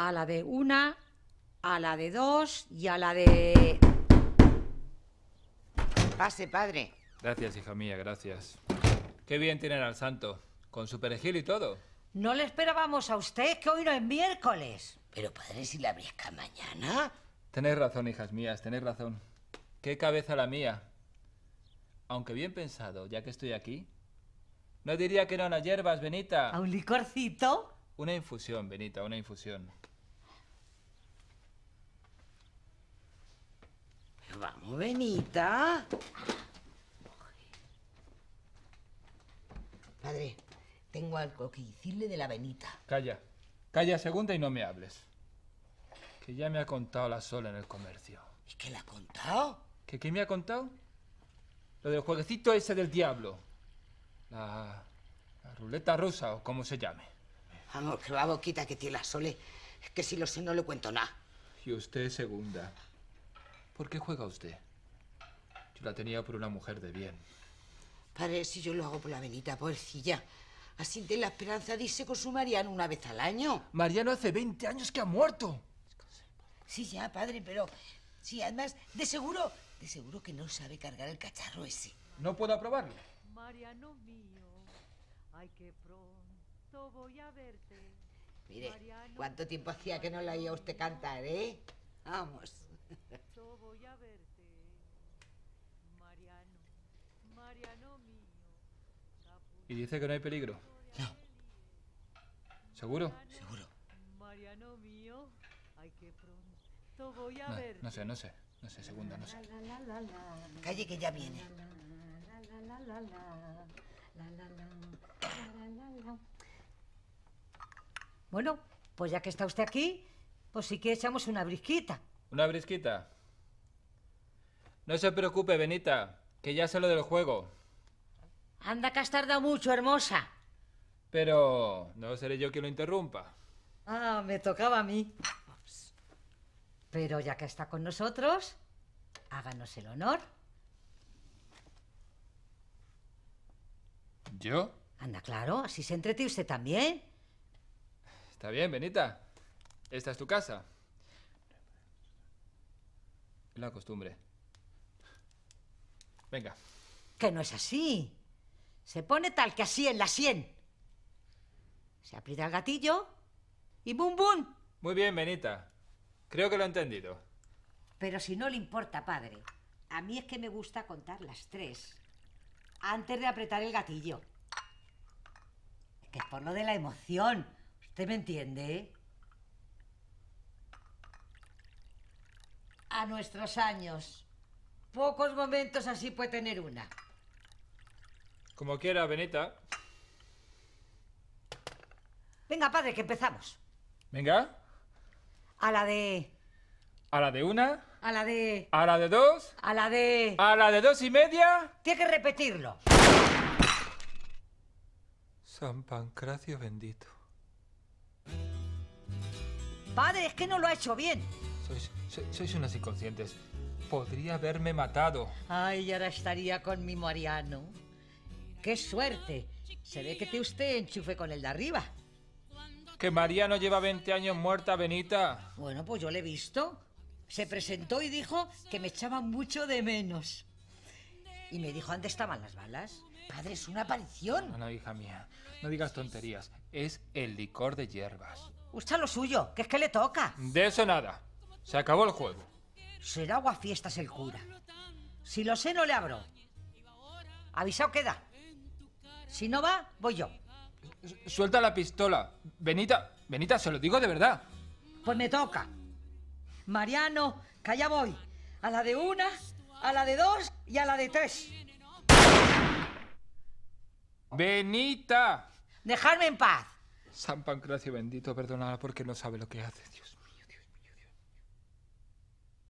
a la de una, a la de dos y a la de... Pase, padre. Gracias, hija mía, gracias. Qué bien tienen al santo, con su perejil y todo. No le esperábamos a usted, que hoy no es miércoles. Pero, padre, si la brisca mañana... Tenéis razón, hijas mías, tenéis razón. Qué cabeza la mía. Aunque bien pensado, ya que estoy aquí, no diría que no a las hierbas, Benita. ¿A un licorcito? Una infusión, Benita, una infusión. Vamos, Benita. Padre, tengo algo que decirle de la Benita. Calla, calla segunda y no me hables. Que ya me ha contado la sola en el comercio. ¿Y qué le ha contado? ¿Que qué me ha contado? Lo del jueguecito ese del diablo. La, la ruleta rusa o como se llame. Vamos, que va boquita que tiene la Sole. Es que si lo sé no le cuento nada. Y usted, segunda. ¿Por qué juega usted? Yo la tenía por una mujer de bien. Padre, si yo lo hago por la Benita, pobrecilla. Así de la esperanza irse con su Mariano una vez al año. Mariano hace 20 años que ha muerto. Sí, ya, padre, pero... Sí, además, de seguro, de seguro que no sabe cargar el cacharro ese. No puedo aprobarlo. Mariano mío, hay que pronto a verte. Mire, ¿cuánto tiempo hacía que no la oía usted cantar, eh? Vamos. Y dice que no hay peligro. No. ¿Seguro? Seguro. no, No sé, no sé. No sé, segunda, no sé. Calle que ya viene. Bueno, pues ya que está usted aquí, pues sí que echamos una brisquita. ¿Una brisquita? No se preocupe, Benita, que ya sé lo del juego. Anda que has tardado mucho, hermosa. Pero no seré yo quien lo interrumpa. Ah, me tocaba a mí. Pero ya que está con nosotros, háganos el honor. ¿Yo? Anda, claro, así se entrete usted también. ¿Está bien, Benita? ¿Esta es tu casa? La costumbre. Venga. Que no es así. Se pone tal que así en la sien. Se aprieta el gatillo y ¡bum, bum! Muy bien, Benita. Creo que lo he entendido. Pero si no le importa, padre, a mí es que me gusta contar las tres antes de apretar el gatillo. Es que es por lo de la emoción. ¿Usted me entiende? A nuestros años. Pocos momentos así puede tener una. Como quiera, Benita. Venga, padre, que empezamos. Venga. A la de... A la de una. A la de... A la de dos. A la de... A la de dos y media. Tiene que repetirlo. San Pancracio bendito. Padre, es que no lo ha hecho bien. Sois, unas inconscientes. Podría haberme matado. Ay, ahora estaría con mi Mariano. ¡Qué suerte! Se ve que te usted enchufe con el de arriba. Que Mariano lleva 20 años muerta, Benita. Bueno, pues yo le he visto. Se presentó y dijo que me echaba mucho de menos. Y me dijo, ¿dónde estaban las balas? Padre, es una aparición. No, no, hija mía, no digas tonterías. Es el licor de hierbas. Usa lo suyo, que es que le toca. De eso nada. Se acabó el juego. Será guafiestas el cura. Si lo sé, no le abro. Avisado queda. Si no va, voy yo. Suelta la pistola. Benita, Benita, se lo digo de verdad. Pues me toca. Mariano, que allá voy. A la de una, a la de dos y a la de tres. Benita. Dejarme en paz. San Pancracio bendito, perdonada porque no sabe lo que hace, Dios.